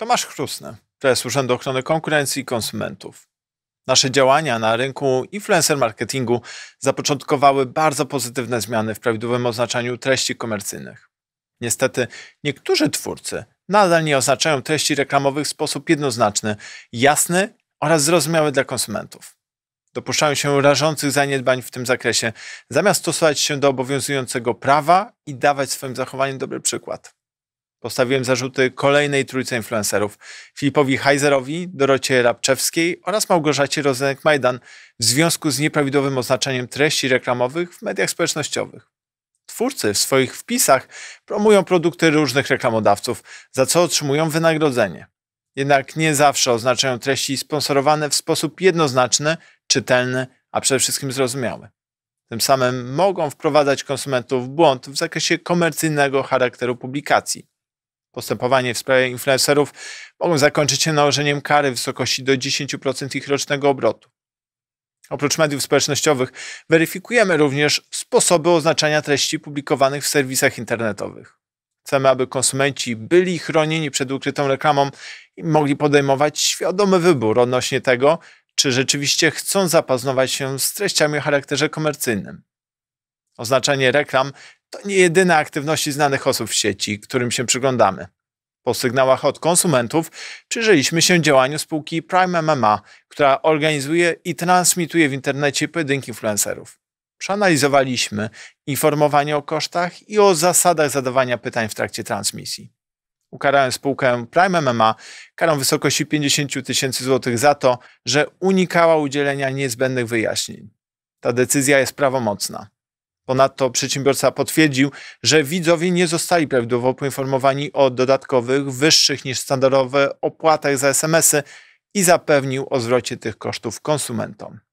Tomasz Chrusny, to jest Ochrony Konkurencji i Konsumentów. Nasze działania na rynku influencer marketingu zapoczątkowały bardzo pozytywne zmiany w prawidłowym oznaczaniu treści komercyjnych. Niestety, niektórzy twórcy nadal nie oznaczają treści reklamowych w sposób jednoznaczny, jasny oraz zrozumiały dla konsumentów. Dopuszczają się rażących zaniedbań w tym zakresie, zamiast stosować się do obowiązującego prawa i dawać swoim zachowaniem dobry przykład. Postawiłem zarzuty kolejnej trójce influencerów: Filipowi Heiserowi, Dorocie Rabczewskiej oraz Małgorzacie Rozenek-Majdan w związku z nieprawidłowym oznaczeniem treści reklamowych w mediach społecznościowych. Twórcy w swoich wpisach promują produkty różnych reklamodawców, za co otrzymują wynagrodzenie. Jednak nie zawsze oznaczają treści sponsorowane w sposób jednoznaczny, czytelny, a przede wszystkim zrozumiały. Tym samym mogą wprowadzać konsumentów w błąd w zakresie komercyjnego charakteru publikacji. Postępowanie w sprawie influencerów mogą zakończyć się nałożeniem kary w wysokości do 10% ich rocznego obrotu. Oprócz mediów społecznościowych weryfikujemy również sposoby oznaczania treści publikowanych w serwisach internetowych. Chcemy, aby konsumenci byli chronieni przed ukrytą reklamą i mogli podejmować świadomy wybór odnośnie tego, czy rzeczywiście chcą zapoznawać się z treściami o charakterze komercyjnym. Oznaczanie reklam to nie jedyne aktywności znanych osób w sieci, którym się przyglądamy. Po sygnałach od konsumentów przyjrzeliśmy się działaniu spółki Prime MMA, która organizuje i transmituje w internecie pojedynki influencerów. Przeanalizowaliśmy informowanie o kosztach i o zasadach zadawania pytań w trakcie transmisji. Ukarałem spółkę Prime MMA karą w wysokości 50 tysięcy złotych za to, że unikała udzielenia niezbędnych wyjaśnień. Ta decyzja jest prawomocna. Ponadto przedsiębiorca potwierdził, że widzowie nie zostali prawidłowo poinformowani o dodatkowych, wyższych niż standardowe opłatach za SMS-y i zapewnił o zwrocie tych kosztów konsumentom.